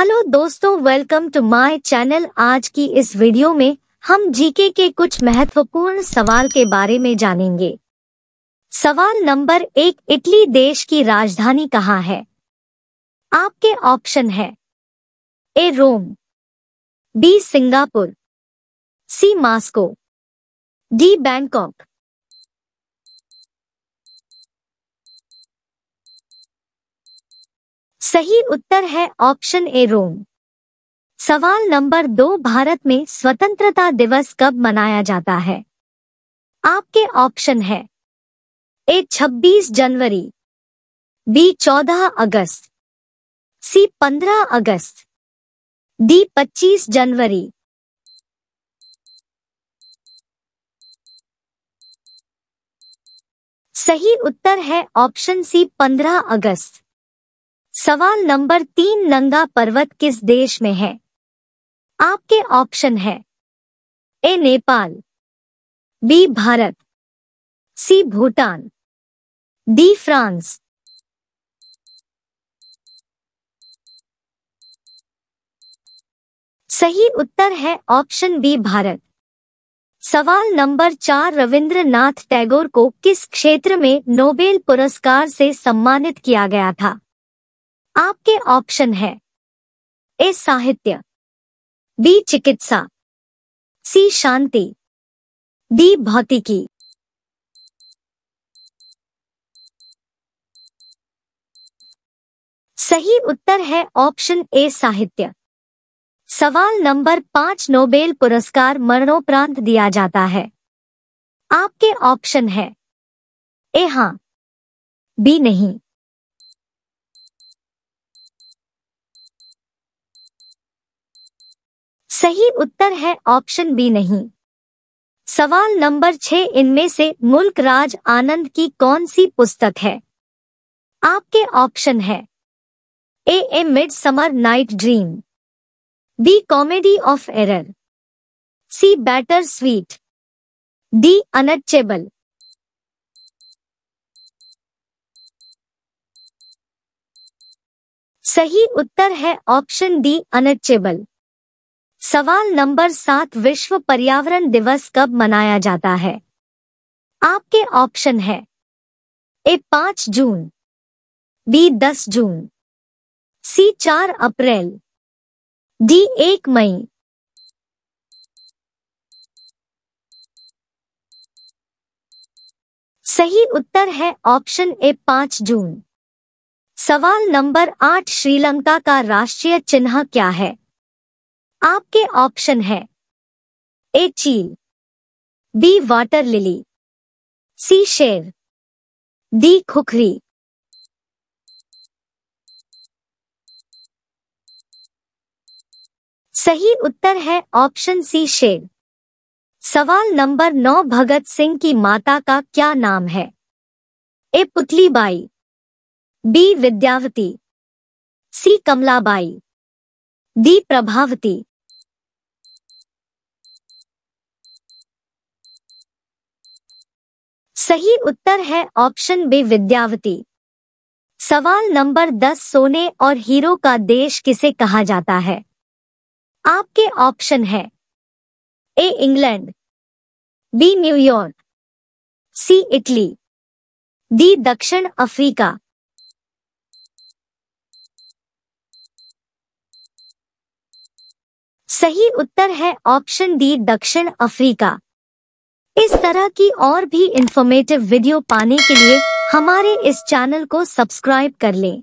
hello दोस्तों welcome to my channel आज की इस वीडियो में हम जीके के कुछ महत्वपूर्ण सवाल के बारे में जानेंगे सवाल नंबर एक इटली देश की राजधानी कहाँ है आपके ऑप्शन है A Rome B Singapore C Moscow D Bangkok सही उत्तर है ऑप्शन ए रोम सवाल नंबर दो भारत में स्वतंत्रता दिवस कब मनाया जाता है आपके ऑप्शन है ए 26 जनवरी बी 14 अगस्त सी 15 अगस्त डी 25 जनवरी सही उत्तर है ऑप्शन सी 15 अगस्त सवाल नंबर तीन नंगा पर्वत किस देश में है आपके ऑप्शन है A Nepal B Bharat C Bhutan D France सही उत्तर है ऑप्शन बी भारत सवाल नंबर चार रविंद्रनाथ टैगोर को किस क्षेत्र में नोबेल पुरस्कार से सम्मानित किया गया था आपके ऑप्शन है ए साहित्य बी चिकित्सा सी शांति डी भौतिकी सही उत्तर है ऑप्शन ए साहित्य सवाल नंबर पांच नोबेल पुरस्कार मरणोपरांत दिया जाता है आपके ऑप्शन है ए हां बी नहीं सही उत्तर है ऑप्शन बी नहीं सवाल नंबर छह इनमें से मुल्क राज आनंद की कौन सी पुस्तक है आपके ऑप्शन है A a midsummer night dream B comedy of error C bitter sweet D अनचेबल सही उत्तर है ऑप्शन डी अनचेबल सवाल नंबर सात विश्व पर्यावरण दिवस कब मनाया जाता है आपके ऑप्शन है ए पांच जून बी दस जून सी चार अप्रैल डी एक मई सही उत्तर है ऑप्शन ए पांच जून सवाल नंबर आठ श्रीलंका का राष्ट्रीय चिन्ह क्या है आपके ऑप्शन है ए चील बी वाटर लिली सी शेर डी खुखरी सही उत्तर है ऑप्शन सी शेर सवाल नंबर नौ भगत सिंह की माता का क्या नाम है A Putli Bai B Vidyavati C Kamlabai D Prabhavati सही उत्तर है ऑप्शन बी विद्यावती सवाल नंबर दस सोने और हीरो का देश किसे कहा जाता है आपके ऑप्शन है A England B New York C Italy D दक्षिण अफ्रीका सही उत्तर है ऑप्शन डी दक्षिण अफ्रीका इस तरह की और भी इंफॉर्मेटिव वीडियो पाने के लिए हमारे इस चैनल को सब्सक्राइब कर लें